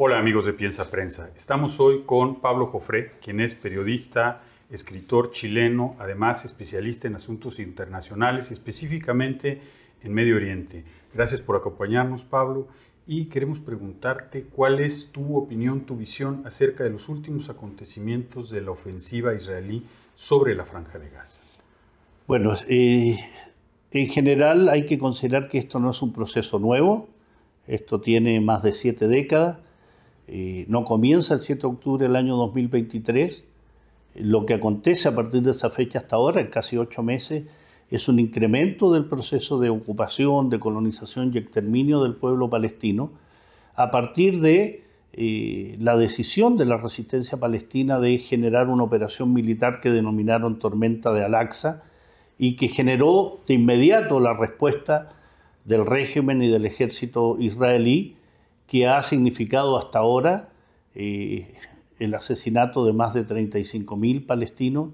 Hola amigos de Piensa Prensa, estamos hoy con Pablo Jofré, quien es periodista, escritor chileno, además especialista en asuntos internacionales, específicamente en Medio Oriente. Gracias por acompañarnos Pablo y queremos preguntarte cuál es tu opinión, tu visión acerca de los últimos acontecimientos de la ofensiva israelí sobre la franja de Gaza. Bueno, eh, en general hay que considerar que esto no es un proceso nuevo, esto tiene más de siete décadas eh, no comienza el 7 de octubre del año 2023. Lo que acontece a partir de esa fecha hasta ahora, en casi ocho meses, es un incremento del proceso de ocupación, de colonización y exterminio del pueblo palestino a partir de eh, la decisión de la resistencia palestina de generar una operación militar que denominaron Tormenta de Al-Aqsa y que generó de inmediato la respuesta del régimen y del ejército israelí que ha significado hasta ahora eh, el asesinato de más de 35.000 palestinos,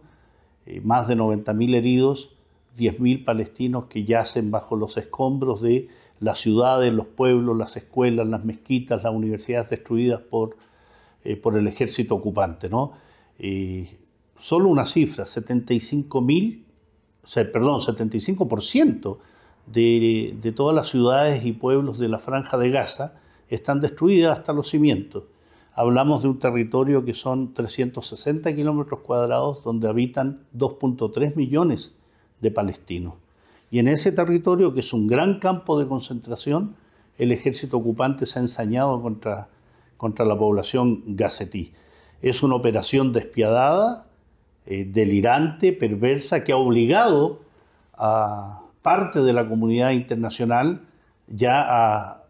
eh, más de 90.000 heridos, 10.000 palestinos que yacen bajo los escombros de las ciudades, los pueblos, las escuelas, las mezquitas, las universidades destruidas por, eh, por el ejército ocupante. ¿no? solo una cifra, 75.000, o sea, perdón, 75% de, de todas las ciudades y pueblos de la franja de Gaza, están destruidas hasta los cimientos. Hablamos de un territorio que son 360 kilómetros cuadrados donde habitan 2.3 millones de palestinos. Y en ese territorio, que es un gran campo de concentración, el ejército ocupante se ha ensañado contra, contra la población gazetí. Es una operación despiadada, eh, delirante, perversa, que ha obligado a parte de la comunidad internacional ya a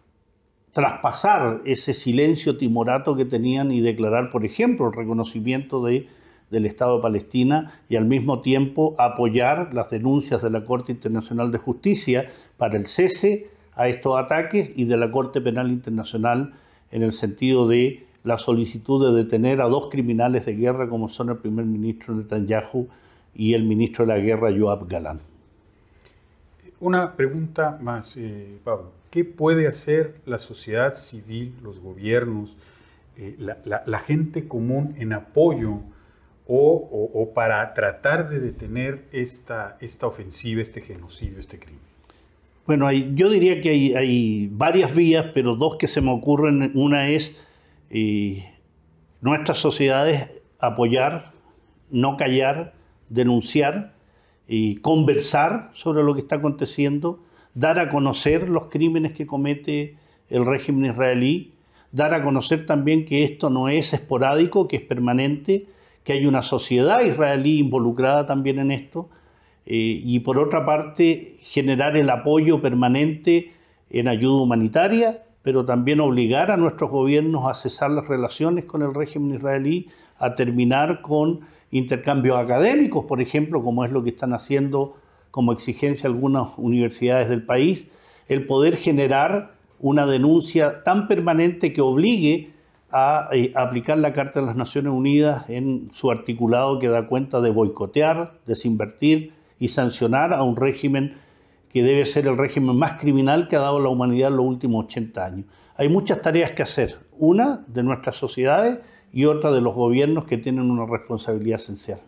traspasar ese silencio timorato que tenían y declarar, por ejemplo, el reconocimiento de, del Estado de Palestina y al mismo tiempo apoyar las denuncias de la Corte Internacional de Justicia para el cese a estos ataques y de la Corte Penal Internacional en el sentido de la solicitud de detener a dos criminales de guerra como son el primer ministro Netanyahu y el ministro de la Guerra Joab Galán una pregunta más, eh, Pablo. ¿Qué puede hacer la sociedad civil, los gobiernos, eh, la, gente común en apoyo o, para tratar de detener esta, esta ofensiva, este genocidio, este crimen? Bueno, yo diría que hay, varias vías, pero dos que se me ocurren. Una es eh, nuestras sociedades apoyar, no callar, denunciar y conversar sobre lo que está aconteciendo, dar a conocer los crímenes que comete el régimen israelí, dar a conocer también que esto no es esporádico, que es permanente, que hay una sociedad israelí involucrada también en esto, eh, y por otra parte generar el apoyo permanente en ayuda humanitaria, pero también obligar a nuestros gobiernos a cesar las relaciones con el régimen israelí, a terminar con intercambios académicos, por ejemplo, como es lo que están haciendo como exigencia algunas universidades del país, el poder generar una denuncia tan permanente que obligue a, eh, aplicar la Carta de las Naciones Unidas en su articulado que da cuenta de boicotear, desinvertir y sancionar a un régimen que debe ser el régimen más criminal que ha dado la humanidad en los últimos 80 años. Hay muchas tareas que hacer. Una, de nuestras sociedades, y otra de los gobiernos que tienen una responsabilidad esencial.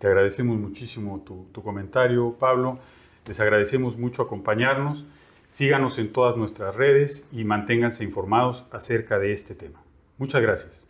Te agradecemos muchísimo tu, tu comentario, Pablo. Les agradecemos mucho acompañarnos. Síganos en todas nuestras redes y manténganse informados acerca de este tema. Muchas gracias.